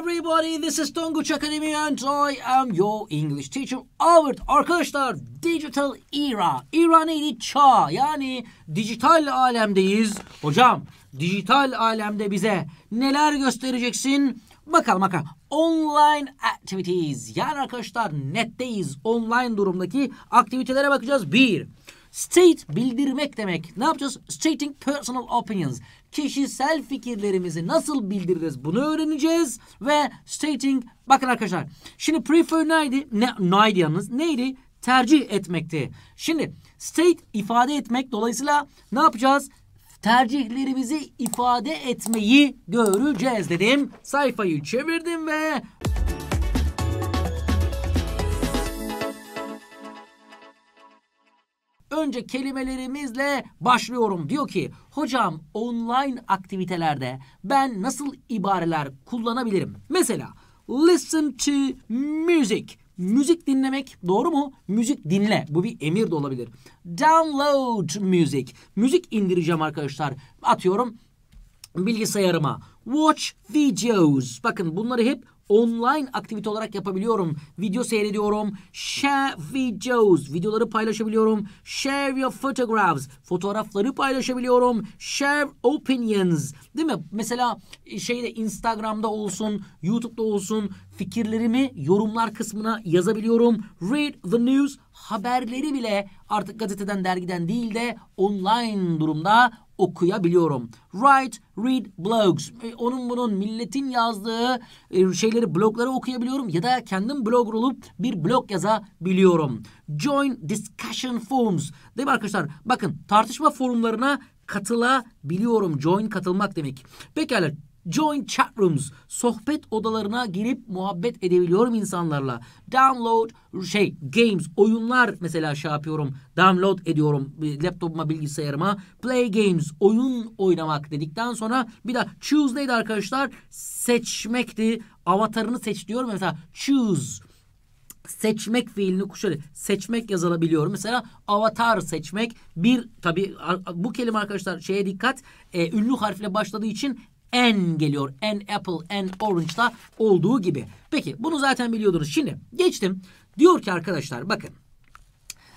everybody. This is Tonguç Academy and I am your English teacher Howard. Arkadaşlar digital era. Era neydi? Çağ. Yani dijital alemdeyiz. Hocam dijital alemde bize neler göstereceksin? Bakalım bakalım. Online activities. Yani arkadaşlar netteyiz. Online durumdaki aktivitelere bakacağız. Bir. State bildirmek demek. Ne yapacağız? Stating personal opinions kişisel fikirlerimizi nasıl bildiririz bunu öğreneceğiz. Ve stating bakın arkadaşlar şimdi prefer neydi? Ne, neydi yalnız? Neydi? Tercih etmekti. Şimdi state ifade etmek dolayısıyla ne yapacağız? tercihlerimizi ifade etmeyi göreceğiz dedim. Sayfayı çevirdim ve Önce kelimelerimizle başlıyorum. Diyor ki hocam online aktivitelerde ben nasıl ibareler kullanabilirim? Mesela listen to music. Müzik dinlemek doğru mu? Müzik dinle. Bu bir emir de olabilir. Download music. Müzik indireceğim arkadaşlar. Atıyorum bilgisayarıma. Watch videos. Bakın bunları hep online aktivite olarak yapabiliyorum. Video seyrediyorum. Share videos. Videoları paylaşabiliyorum. Share your photographs. Fotoğrafları paylaşabiliyorum. Share opinions. Değil mi? Mesela e, şeyde Instagram'da olsun, YouTube'da olsun fikirlerimi yorumlar kısmına yazabiliyorum. Read the news. Haberleri bile artık gazeteden, dergiden değil de online durumda okuyabiliyorum. Write, read blogs. E, onun bunun milletin yazdığı e, şeyleri blogları okuyabiliyorum ya da kendim blogger olup bir blog yazabiliyorum. Join discussion forums. Değil mi arkadaşlar? Bakın tartışma forumlarına katılabiliyorum. Join katılmak demek. Pekala Join chat rooms. Sohbet odalarına girip muhabbet edebiliyorum insanlarla. Download şey games, oyunlar mesela şey yapıyorum. Download ediyorum laptopuma, bilgisayarıma. Play games, oyun oynamak dedikten sonra bir daha choose neydi arkadaşlar? Seçmekti. Avatarını seç diyorum mesela choose seçmek fiilini şöyle seçmek yazılabiliyor. Mesela avatar seçmek bir tabi bu kelime arkadaşlar şeye dikkat e, ünlü harfle başladığı için en geliyor. En apple, en da olduğu gibi. Peki bunu zaten biliyordunuz. Şimdi geçtim. Diyor ki arkadaşlar bakın.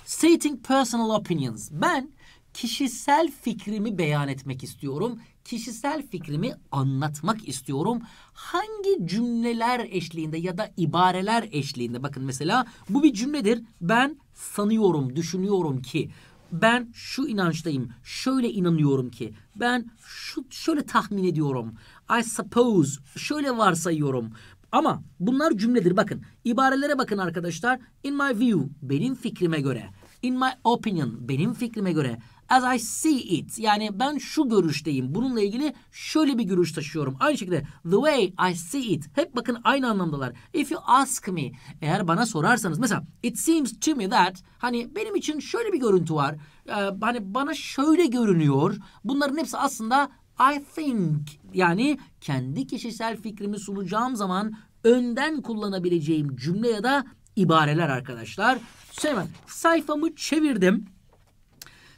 Stating personal opinions. Ben kişisel fikrimi beyan etmek istiyorum. Kişisel fikrimi anlatmak istiyorum. Hangi cümleler eşliğinde ya da ibareler eşliğinde bakın mesela bu bir cümledir. Ben sanıyorum, düşünüyorum ki ben şu inançtayım. Şöyle inanıyorum ki. Ben şu şöyle tahmin ediyorum. I suppose şöyle varsayıyorum. Ama bunlar cümledir bakın. ibarelere bakın arkadaşlar. In my view benim fikrime göre. In my opinion benim fikrime göre. As I see it. Yani ben şu görüşteyim. Bununla ilgili şöyle bir görüş taşıyorum. Aynı şekilde the way I see it. Hep bakın aynı anlamdalar. If you ask me. Eğer bana sorarsanız. Mesela it seems to me that. Hani benim için şöyle bir görüntü var. Ee, hani bana şöyle görünüyor. Bunların hepsi aslında I think. Yani kendi kişisel fikrimi sunacağım zaman önden kullanabileceğim cümle ya da ibareler arkadaşlar. Hemen sayfamı çevirdim.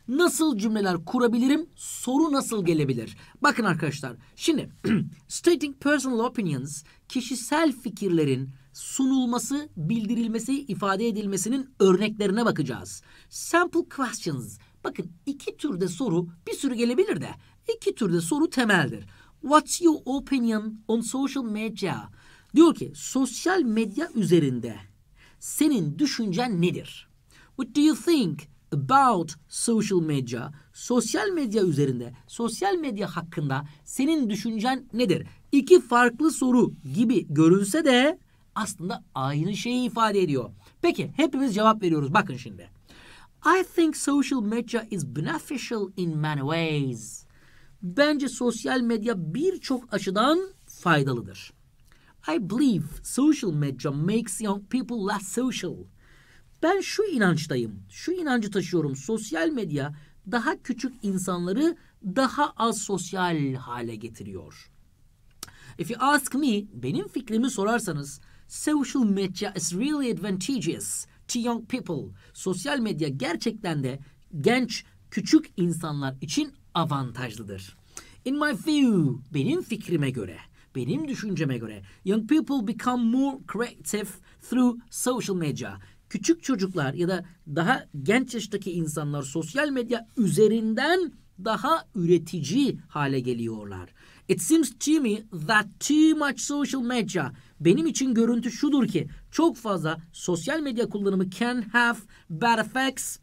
Nasıl cümleler kurabilirim? Soru nasıl gelebilir? Bakın arkadaşlar. Şimdi stating personal opinions kişisel fikirlerin sunulması, bildirilmesi, ifade edilmesinin örneklerine bakacağız. Sample questions. Bakın iki türde soru bir sürü gelebilir de iki türde soru temeldir. What's your opinion on social media? Diyor ki sosyal medya üzerinde senin düşüncen nedir? What do you think about social media, sosyal medya üzerinde, sosyal medya hakkında senin düşüncen nedir? İki farklı soru gibi görünse de aslında aynı şeyi ifade ediyor. Peki hepimiz cevap veriyoruz. Bakın şimdi. I think social media is beneficial in many ways. Bence sosyal medya birçok açıdan faydalıdır. I believe social media makes young people less social. Ben şu inançtayım, şu inancı taşıyorum. Sosyal medya daha küçük insanları daha az sosyal hale getiriyor. If you ask me, benim fikrimi sorarsanız, social media is really advantageous to young people. Sosyal medya gerçekten de genç, küçük insanlar için avantajlıdır. In my view, benim fikrime göre, benim düşünceme göre, young people become more creative through social media küçük çocuklar ya da daha genç yaştaki insanlar sosyal medya üzerinden daha üretici hale geliyorlar. It seems to me that too much social media. Benim için görüntü şudur ki çok fazla sosyal medya kullanımı can have bad effects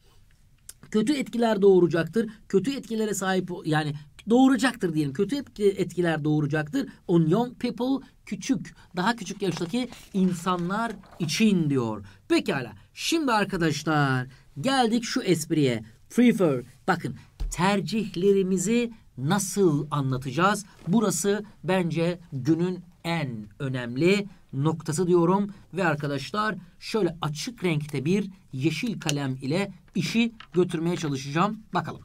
kötü etkiler doğuracaktır. Kötü etkilere sahip yani doğuracaktır diyelim. Kötü etkiler doğuracaktır. On young people küçük, daha küçük yaştaki insanlar için diyor. Pekala. Şimdi arkadaşlar geldik şu espriye. Prefer. Bakın tercihlerimizi nasıl anlatacağız? Burası bence günün en önemli noktası diyorum ve arkadaşlar şöyle açık renkte bir yeşil kalem ile işi götürmeye çalışacağım. Bakalım.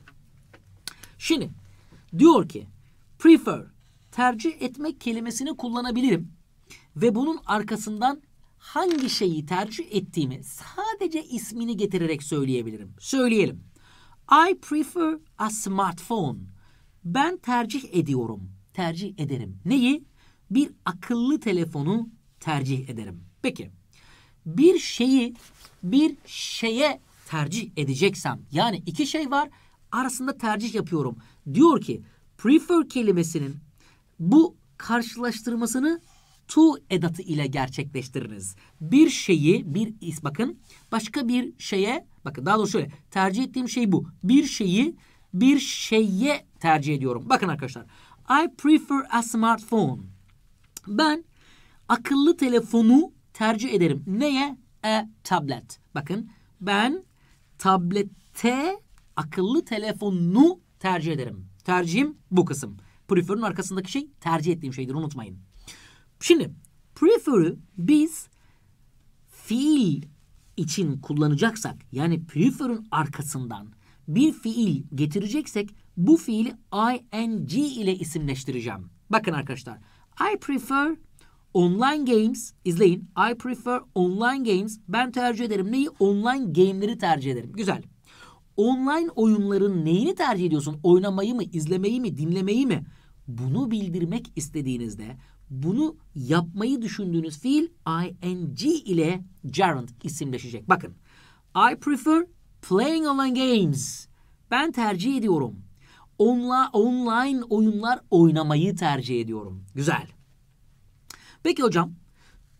Şimdi Diyor ki prefer tercih etmek kelimesini kullanabilirim ve bunun arkasından hangi şeyi tercih ettiğimi sadece ismini getirerek söyleyebilirim. Söyleyelim. I prefer a smartphone. Ben tercih ediyorum. Tercih ederim. Neyi? Bir akıllı telefonu tercih ederim. Peki. Bir şeyi bir şeye tercih edeceksem yani iki şey var arasında tercih yapıyorum. Diyor ki prefer kelimesinin bu karşılaştırmasını to edatı ile gerçekleştiriniz. Bir şeyi bir is bakın başka bir şeye bakın daha doğrusu şöyle tercih ettiğim şey bu. Bir şeyi bir şeye tercih ediyorum. Bakın arkadaşlar I prefer a smartphone. Ben akıllı telefonu tercih ederim. Neye? A e, tablet. Bakın ben tablette akıllı telefonunu tercih ederim. Tercihim bu kısım. Prefer'ın arkasındaki şey tercih ettiğim şeydir unutmayın. Şimdi prefer'ı biz fiil için kullanacaksak yani prefer'ın arkasından bir fiil getireceksek bu fiili ing ile isimleştireceğim. Bakın arkadaşlar. I prefer online games. izleyin. I prefer online games. Ben tercih ederim. Neyi? Online game'leri tercih ederim. Güzel. Online oyunların neyini tercih ediyorsun? Oynamayı mı, izlemeyi mi, dinlemeyi mi? Bunu bildirmek istediğinizde bunu yapmayı düşündüğünüz fiil ing ile gerund isimleşecek. Bakın. I prefer playing online games. Ben tercih ediyorum. Onla, online oyunlar oynamayı tercih ediyorum. Güzel. Peki hocam.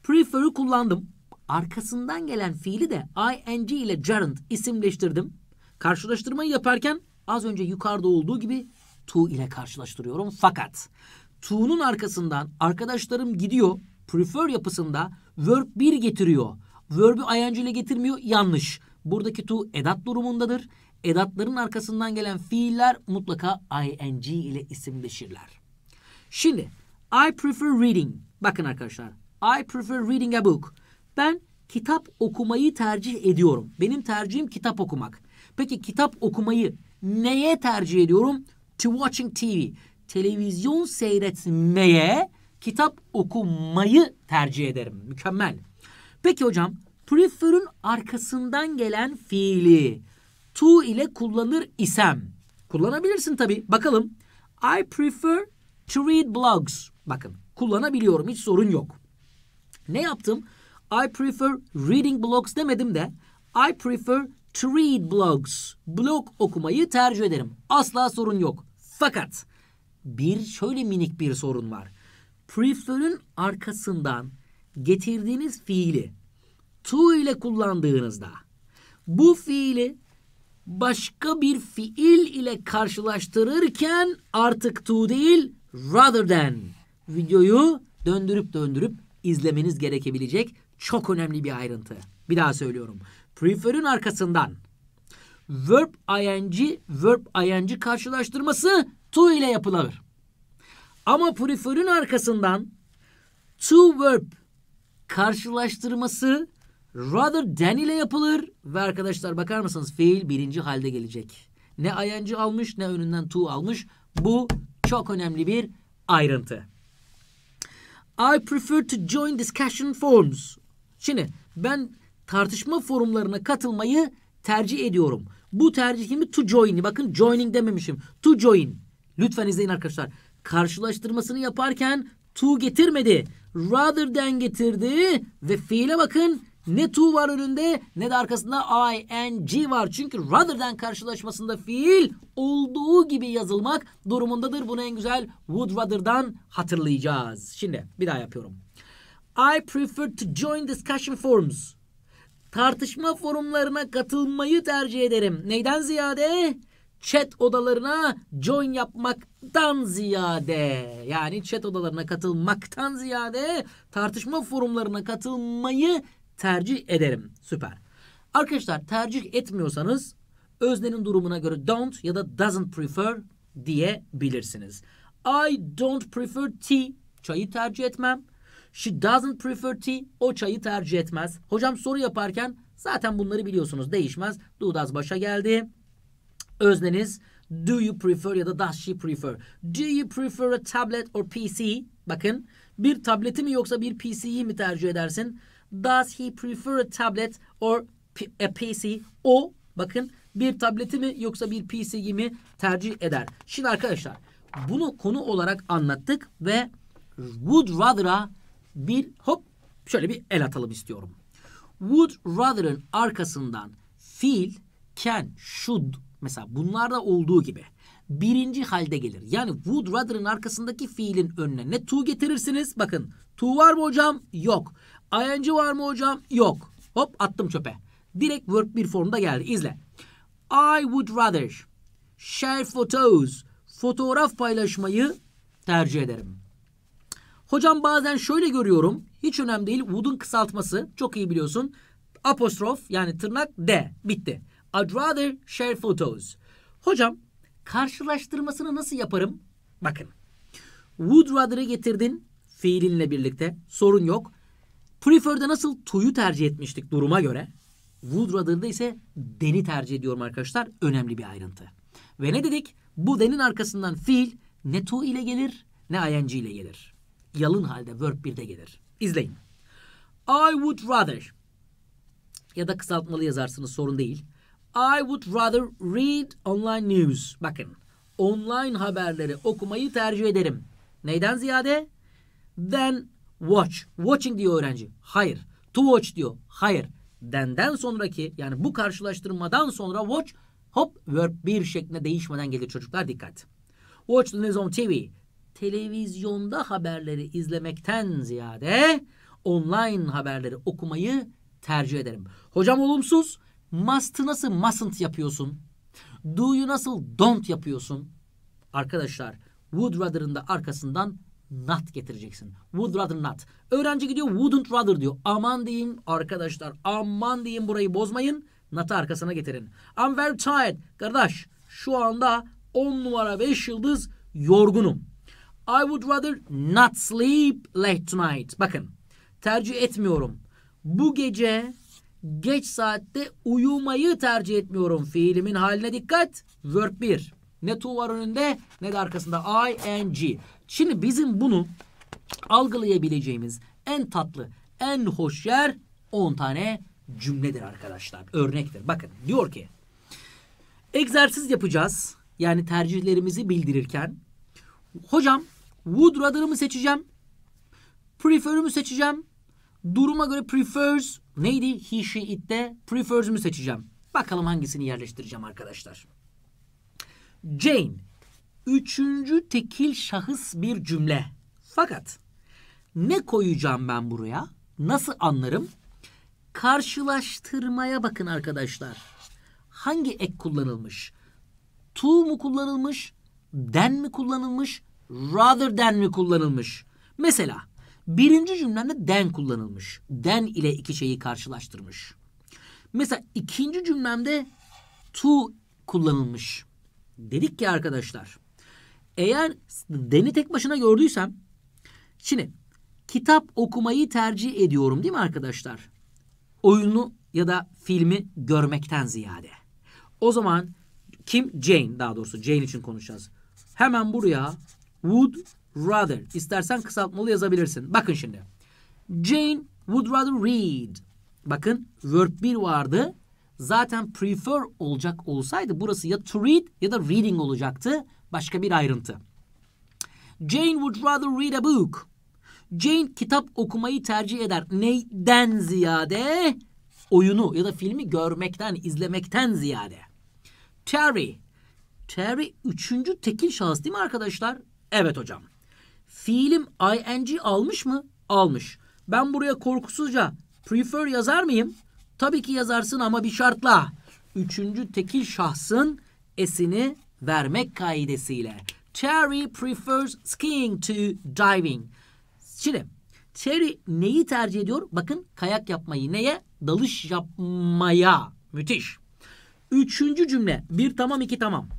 Prefer'ı kullandım. Arkasından gelen fiili de ing ile gerund isimleştirdim. Karşılaştırmayı yaparken az önce yukarıda olduğu gibi to ile karşılaştırıyorum. Fakat to'nun arkasından arkadaşlarım gidiyor. Prefer yapısında verb 1 getiriyor. Verb'i ing ile getirmiyor. Yanlış. Buradaki to edat durumundadır. Edatların arkasından gelen fiiller mutlaka ing ile isimleşirler. Şimdi I prefer reading. Bakın arkadaşlar. I prefer reading a book. Ben kitap okumayı tercih ediyorum. Benim tercihim kitap okumak. Peki kitap okumayı neye tercih ediyorum? To watching TV. Televizyon seyretmeye kitap okumayı tercih ederim. Mükemmel. Peki hocam prefer'ın arkasından gelen fiili to ile kullanır isem. Kullanabilirsin tabi. Bakalım. I prefer to read blogs. Bakın kullanabiliyorum hiç sorun yok. Ne yaptım? I prefer reading blogs demedim de I prefer to read blogs. Blog okumayı tercih ederim. Asla sorun yok. Fakat bir şöyle minik bir sorun var. Prefer'ün arkasından getirdiğiniz fiili to ile kullandığınızda bu fiili başka bir fiil ile karşılaştırırken artık to değil rather than videoyu döndürüp döndürüp izlemeniz gerekebilecek çok önemli bir ayrıntı. Bir daha söylüyorum. Preferin arkasından verb ing verb ing karşılaştırması to ile yapılır. Ama preferin arkasından to verb karşılaştırması rather than ile yapılır ve arkadaşlar bakar mısınız fiil birinci halde gelecek. Ne ing almış ne önünden to almış. Bu çok önemli bir ayrıntı. I prefer to join discussion forums. Şimdi ben tartışma forumlarına katılmayı tercih ediyorum. Bu tercihimi to join'i. Bakın joining dememişim. To join. Lütfen izleyin arkadaşlar. Karşılaştırmasını yaparken to getirmedi. Rather than getirdi ve fiile bakın ne to var önünde ne de arkasında ing var. Çünkü rather than karşılaşmasında fiil olduğu gibi yazılmak durumundadır. Bunu en güzel would rather'dan hatırlayacağız. Şimdi bir daha yapıyorum. I prefer to join discussion forums tartışma forumlarına katılmayı tercih ederim. Neyden ziyade? Chat odalarına join yapmaktan ziyade yani chat odalarına katılmaktan ziyade tartışma forumlarına katılmayı tercih ederim. Süper. Arkadaşlar tercih etmiyorsanız öznenin durumuna göre don't ya da doesn't prefer diyebilirsiniz. I don't prefer tea. Çayı tercih etmem. She doesn't prefer tea. O çayı tercih etmez. Hocam soru yaparken zaten bunları biliyorsunuz. Değişmez. Do başa geldi. Özneniz do you prefer ya da does she prefer? Do you prefer a tablet or PC? Bakın bir tableti mi yoksa bir PC'yi mi tercih edersin? Does he prefer a tablet or a PC? O bakın bir tableti mi yoksa bir PC'yi mi tercih eder? Şimdi arkadaşlar bunu konu olarak anlattık ve would rather'a bir hop şöyle bir el atalım istiyorum. Would rather'ın arkasından feel, can, should mesela bunlarda olduğu gibi birinci halde gelir. Yani would rather'ın arkasındaki fiilin önüne ne to getirirsiniz? Bakın to var mı hocam? Yok. ing var mı hocam? Yok. Hop attım çöpe. Direkt verb bir formda geldi. İzle. I would rather share photos. Fotoğraf paylaşmayı tercih ederim. Hocam bazen şöyle görüyorum. Hiç önemli değil. Wood'un kısaltması. Çok iyi biliyorsun. Apostrof yani tırnak de Bitti. I'd rather share photos. Hocam karşılaştırmasını nasıl yaparım? Bakın. Would rather'ı getirdin fiilinle birlikte. Sorun yok. Prefer'de nasıl to'yu tercih etmiştik duruma göre. Would rather'da ise deni tercih ediyorum arkadaşlar. Önemli bir ayrıntı. Ve ne dedik? Bu denin arkasından fiil ne to ile gelir ne ing ile gelir. Yalın halde verb 1'de gelir. İzleyin. I would rather ya da kısaltmalı yazarsınız sorun değil. I would rather read online news. Bakın online haberleri okumayı tercih ederim. Neyden ziyade? Then watch. Watching diyor öğrenci. Hayır. To watch diyor. Hayır. Then'den sonraki yani bu karşılaştırmadan sonra watch hop verb bir şeklinde değişmeden gelir çocuklar dikkat. Watch the news on TV televizyonda haberleri izlemekten ziyade online haberleri okumayı tercih ederim. Hocam olumsuz. Must'ı nasıl mustn't yapıyorsun? Do'yu nasıl don't yapıyorsun? Arkadaşlar would rather'ın da arkasından not getireceksin. Would rather not. Öğrenci gidiyor wouldn't rather diyor. Aman diyeyim arkadaşlar aman diyeyim burayı bozmayın. Not'ı arkasına getirin. I'm very tired. Kardeş şu anda 10 numara 5 yıldız yorgunum. I would rather not sleep late tonight. Bakın tercih etmiyorum. Bu gece geç saatte uyumayı tercih etmiyorum. Fiilimin haline dikkat. Verb 1. Ne to var önünde ne de arkasında ing. Şimdi bizim bunu algılayabileceğimiz en tatlı, en hoş yer 10 tane cümledir arkadaşlar. Örnektir. Bakın diyor ki egzersiz yapacağız. Yani tercihlerimizi bildirirken. Hocam Would rather'ımı seçeceğim. Prefer'ımı seçeceğim. Duruma göre prefers neydi? He, she, it'te prefers'ümü seçeceğim. Bakalım hangisini yerleştireceğim arkadaşlar. Jane. Üçüncü tekil şahıs bir cümle. Fakat ne koyacağım ben buraya? Nasıl anlarım? Karşılaştırmaya bakın arkadaşlar. Hangi ek kullanılmış? To mu kullanılmış? Den mi kullanılmış? rather than mi kullanılmış? Mesela birinci cümlemde than kullanılmış. Than ile iki şeyi karşılaştırmış. Mesela ikinci cümlemde to kullanılmış. Dedik ki arkadaşlar. Eğer then'i tek başına gördüysem şimdi kitap okumayı tercih ediyorum değil mi arkadaşlar? Oyunu ya da filmi görmekten ziyade. O zaman kim? Jane daha doğrusu. Jane için konuşacağız. Hemen buraya would rather. İstersen kısaltmalı yazabilirsin. Bakın şimdi. Jane would rather read. Bakın verb 1 vardı. Zaten prefer olacak olsaydı burası ya to read ya da reading olacaktı. Başka bir ayrıntı. Jane would rather read a book. Jane kitap okumayı tercih eder. Neyden ziyade? Oyunu ya da filmi görmekten, izlemekten ziyade. Terry. Terry üçüncü tekil şahıs değil mi arkadaşlar? Evet hocam. Fiilim ing almış mı? Almış. Ben buraya korkusuzca prefer yazar mıyım? Tabii ki yazarsın ama bir şartla. Üçüncü tekil şahsın esini vermek kaidesiyle. Terry prefers skiing to diving. Şimdi Terry neyi tercih ediyor? Bakın kayak yapmayı neye? Dalış yapmaya. Müthiş. Üçüncü cümle. Bir tamam iki tamam.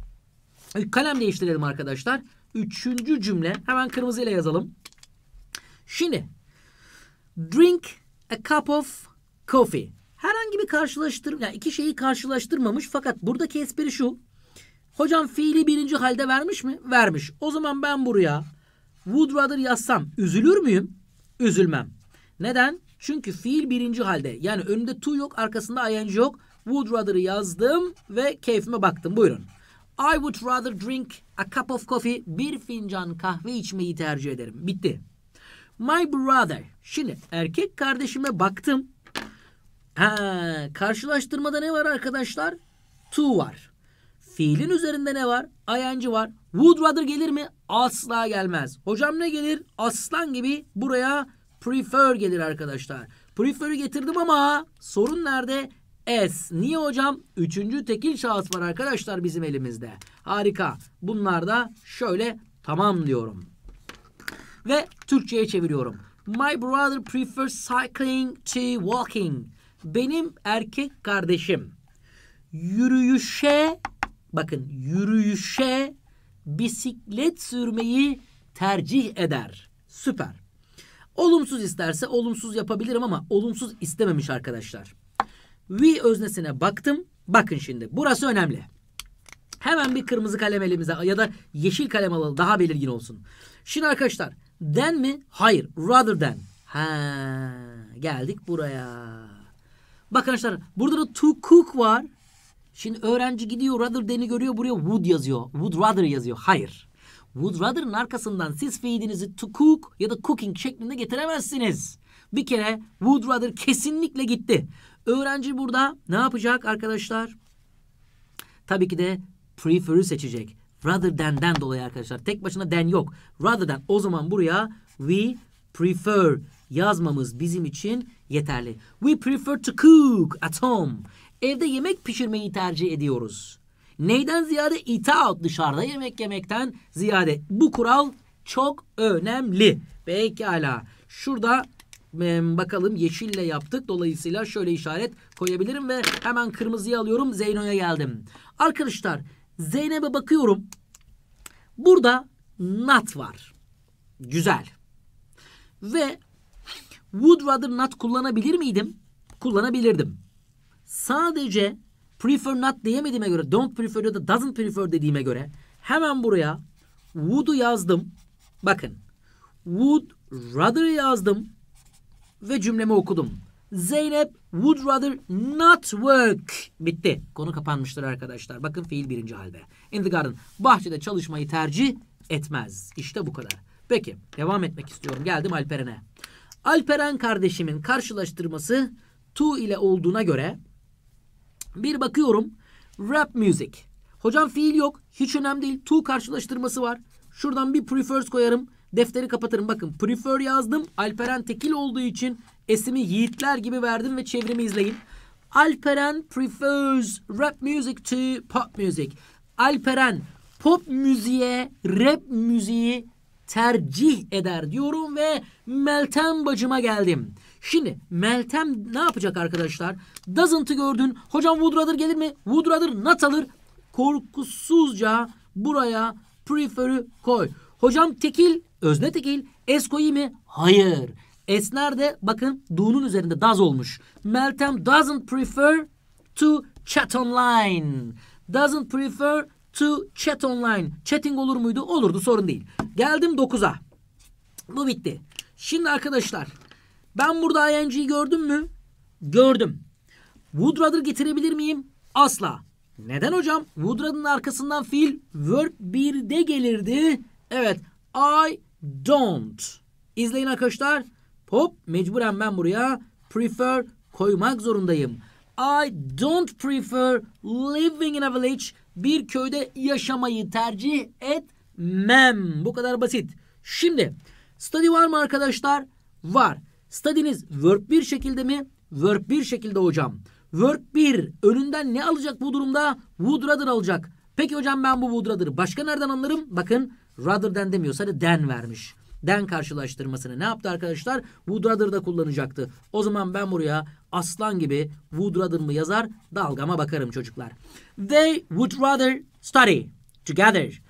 Kalem değiştirelim arkadaşlar. Üçüncü cümle. Hemen kırmızıyla yazalım. Şimdi drink a cup of coffee. Herhangi bir karşılaştırma, yani iki şeyi karşılaştırmamış fakat buradaki espri şu. Hocam fiili birinci halde vermiş mi? Vermiş. O zaman ben buraya would rather yazsam üzülür müyüm? Üzülmem. Neden? Çünkü fiil birinci halde. Yani önünde to yok, arkasında ing yok. Would rather'ı yazdım ve keyfime baktım. Buyurun. I would rather drink a cup of coffee. Bir fincan kahve içmeyi tercih ederim. Bitti. My brother. Şimdi erkek kardeşime baktım. Ha, karşılaştırmada ne var arkadaşlar? To var. Fiilin üzerinde ne var? ING var. Would rather gelir mi? Asla gelmez. Hocam ne gelir? Aslan gibi buraya prefer gelir arkadaşlar. Prefer'ı getirdim ama sorun nerede? S Niye hocam? Üçüncü tekil şahıs var arkadaşlar bizim elimizde. Harika. Bunlar da şöyle tamam diyorum. Ve Türkçe'ye çeviriyorum. My brother prefers cycling to walking. Benim erkek kardeşim yürüyüşe bakın yürüyüşe bisiklet sürmeyi tercih eder. Süper. Olumsuz isterse olumsuz yapabilirim ama olumsuz istememiş arkadaşlar we öznesine baktım. Bakın şimdi burası önemli. Hemen bir kırmızı kalem elimize ya da yeşil kalem alalım daha belirgin olsun. Şimdi arkadaşlar den mi? Hayır. Rather than. Ha, geldik buraya. Bakın arkadaşlar burada da to cook var. Şimdi öğrenci gidiyor rather than'i görüyor buraya would yazıyor. Would rather yazıyor. Hayır. Would rather'ın arkasından siz fiilinizi to cook ya da cooking şeklinde getiremezsiniz. Bir kere would rather kesinlikle gitti. Öğrenci burada ne yapacak arkadaşlar? Tabii ki de prefer'ı seçecek. Rather than'den dolayı arkadaşlar. Tek başına than yok. Rather than o zaman buraya we prefer yazmamız bizim için yeterli. We prefer to cook at home. Evde yemek pişirmeyi tercih ediyoruz. Neyden ziyade eat out dışarıda yemek yemekten ziyade bu kural çok önemli. Pekala. Şurada bakalım yeşille yaptık. Dolayısıyla şöyle işaret koyabilirim ve hemen kırmızıyı alıyorum. Zeyno'ya geldim. Arkadaşlar Zeynep'e bakıyorum. Burada not var. Güzel. Ve would rather not kullanabilir miydim? Kullanabilirdim. Sadece prefer not diyemediğime göre, don't prefer ya da doesn't prefer dediğime göre hemen buraya would'u yazdım. Bakın. Would rather yazdım ve cümlemi okudum. Zeynep would rather not work. Bitti. Konu kapanmıştır arkadaşlar. Bakın fiil birinci halde. In the garden. Bahçede çalışmayı tercih etmez. İşte bu kadar. Peki devam etmek istiyorum. Geldim Alperen'e. Alperen kardeşimin karşılaştırması to ile olduğuna göre bir bakıyorum rap music. Hocam fiil yok. Hiç önemli değil. To karşılaştırması var. Şuradan bir prefers koyarım. Defteri kapatırım. Bakın prefer yazdım. Alperen tekil olduğu için esimi yiğitler gibi verdim ve çevrimi izleyin. Alperen prefers rap music to pop music. Alperen pop müziğe rap müziği tercih eder diyorum ve Meltem bacıma geldim. Şimdi Meltem ne yapacak arkadaşlar? Doesn't'ı gördün. Hocam Woodrader gelir mi? Woodrader not alır. Korkusuzca buraya prefer'ı koy. Hocam tekil özne tekil es koyu mi? Hayır. Esner de bakın do'nun üzerinde does olmuş. Meltem doesn't prefer to chat online. Doesn't prefer to chat online. Chatting olur muydu? Olurdu sorun değil. Geldim 9'a. Bu bitti. Şimdi arkadaşlar ben burada ing'yi gördüm mü? Gördüm. Would rather getirebilir miyim? Asla. Neden hocam? Would arkasından fiil verb 1'de gelirdi. Evet. I don't. İzleyin arkadaşlar. Hop mecburen ben buraya prefer koymak zorundayım. I don't prefer living in a village. Bir köyde yaşamayı tercih etmem. Bu kadar basit. Şimdi study var mı arkadaşlar? Var. Study'niz verb bir şekilde mi? Verb bir şekilde hocam. Verb bir önünden ne alacak bu durumda? Would rather alacak. Peki hocam ben bu would rather'ı başka nereden anlarım? Bakın Rather than demiyorsa da den vermiş. Den karşılaştırmasını ne yaptı arkadaşlar? Would rather da kullanacaktı. O zaman ben buraya aslan gibi would rather mı yazar? Dalgama bakarım çocuklar. They would rather study together.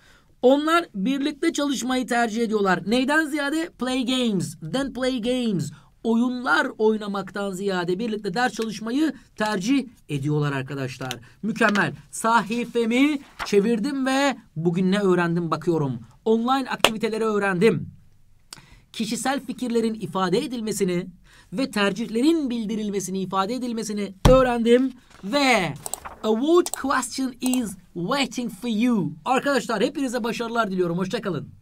Onlar birlikte çalışmayı tercih ediyorlar. Neyden ziyade? Play games. Then play games. Oyunlar oynamaktan ziyade birlikte ders çalışmayı tercih ediyorlar arkadaşlar. Mükemmel. Sahifemi çevirdim ve bugün ne öğrendim bakıyorum online aktiviteleri öğrendim. Kişisel fikirlerin ifade edilmesini ve tercihlerin bildirilmesini, ifade edilmesini öğrendim ve a wood question is waiting for you. Arkadaşlar hepinize başarılar diliyorum. Hoşçakalın.